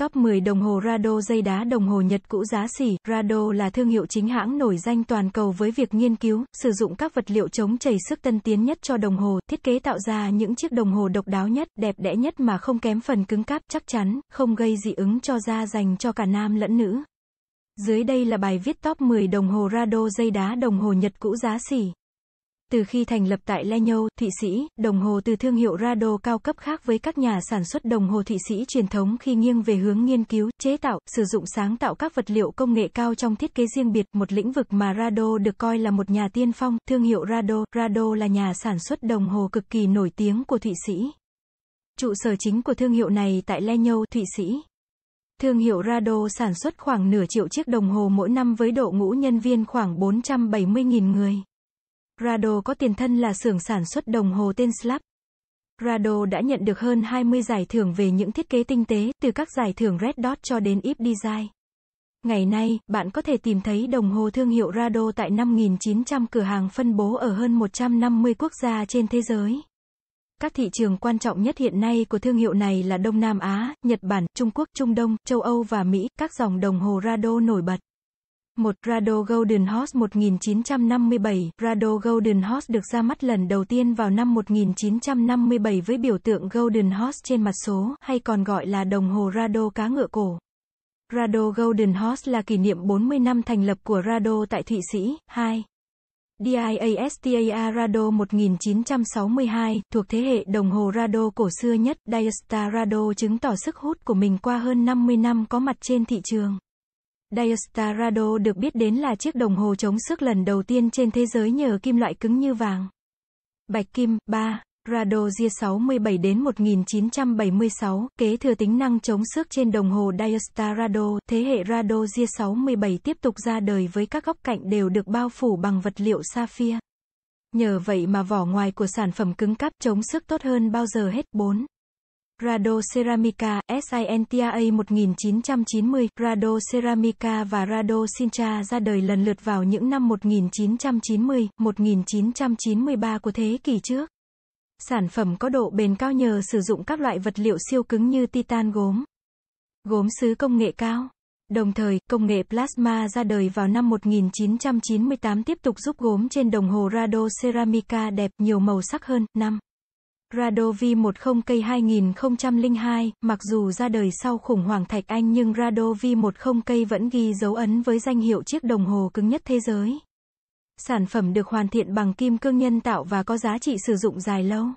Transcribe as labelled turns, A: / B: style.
A: Top 10 đồng hồ Rado dây đá đồng hồ Nhật cũ giá xỉ Rado là thương hiệu chính hãng nổi danh toàn cầu với việc nghiên cứu, sử dụng các vật liệu chống chảy sức tân tiến nhất cho đồng hồ, thiết kế tạo ra những chiếc đồng hồ độc đáo nhất, đẹp đẽ nhất mà không kém phần cứng cáp, chắc chắn, không gây dị ứng cho da dành cho cả nam lẫn nữ. Dưới đây là bài viết top 10 đồng hồ Rado dây đá đồng hồ Nhật cũ giá xỉ. Từ khi thành lập tại Le Lenyo, Thụy Sĩ, đồng hồ từ thương hiệu Rado cao cấp khác với các nhà sản xuất đồng hồ Thụy Sĩ truyền thống khi nghiêng về hướng nghiên cứu, chế tạo, sử dụng sáng tạo các vật liệu công nghệ cao trong thiết kế riêng biệt, một lĩnh vực mà Rado được coi là một nhà tiên phong. Thương hiệu Rado, Rado là nhà sản xuất đồng hồ cực kỳ nổi tiếng của Thụy Sĩ. Trụ sở chính của thương hiệu này tại Le Lenyo, Thụy Sĩ. Thương hiệu Rado sản xuất khoảng nửa triệu chiếc đồng hồ mỗi năm với độ ngũ nhân viên khoảng 470.000 người. Prado có tiền thân là xưởng sản xuất đồng hồ tên Slap. Prado đã nhận được hơn 20 giải thưởng về những thiết kế tinh tế, từ các giải thưởng Red Dot cho đến If Design. Ngày nay, bạn có thể tìm thấy đồng hồ thương hiệu Prado tại 5.900 cửa hàng phân bố ở hơn 150 quốc gia trên thế giới. Các thị trường quan trọng nhất hiện nay của thương hiệu này là Đông Nam Á, Nhật Bản, Trung Quốc, Trung Đông, châu Âu và Mỹ. Các dòng đồng hồ Prado nổi bật 1. Prado Golden Horse 1957 Prado Golden Horse được ra mắt lần đầu tiên vào năm 1957 với biểu tượng Golden Horse trên mặt số, hay còn gọi là đồng hồ Rado cá ngựa cổ. Rado Golden Horse là kỷ niệm 40 năm thành lập của Rado tại Thụy Sĩ. 2. diastar Rado 1962, thuộc thế hệ đồng hồ Rado cổ xưa nhất, diastar Rado chứng tỏ sức hút của mình qua hơn 50 năm có mặt trên thị trường. Diostarado được biết đến là chiếc đồng hồ chống sức lần đầu tiên trên thế giới nhờ kim loại cứng như vàng. Bạch kim 3, Radogia 67 đến 1976, kế thừa tính năng chống sức trên đồng hồ Diostarado, thế hệ Radogia 67 tiếp tục ra đời với các góc cạnh đều được bao phủ bằng vật liệu sapphire. Nhờ vậy mà vỏ ngoài của sản phẩm cứng cáp chống sức tốt hơn bao giờ hết 4. Rado Ceramica, SINTA 1990, Rado Ceramica và Rado Sintra ra đời lần lượt vào những năm 1990, 1993 của thế kỷ trước. Sản phẩm có độ bền cao nhờ sử dụng các loại vật liệu siêu cứng như titan gốm, gốm sứ công nghệ cao. Đồng thời, công nghệ plasma ra đời vào năm 1998 tiếp tục giúp gốm trên đồng hồ Rado Ceramica đẹp nhiều màu sắc hơn. 5. Radovi 10 cây 2002, mặc dù ra đời sau khủng hoảng thạch Anh nhưng Radovi 10 cây vẫn ghi dấu ấn với danh hiệu chiếc đồng hồ cứng nhất thế giới. Sản phẩm được hoàn thiện bằng kim cương nhân tạo và có giá trị sử dụng dài lâu.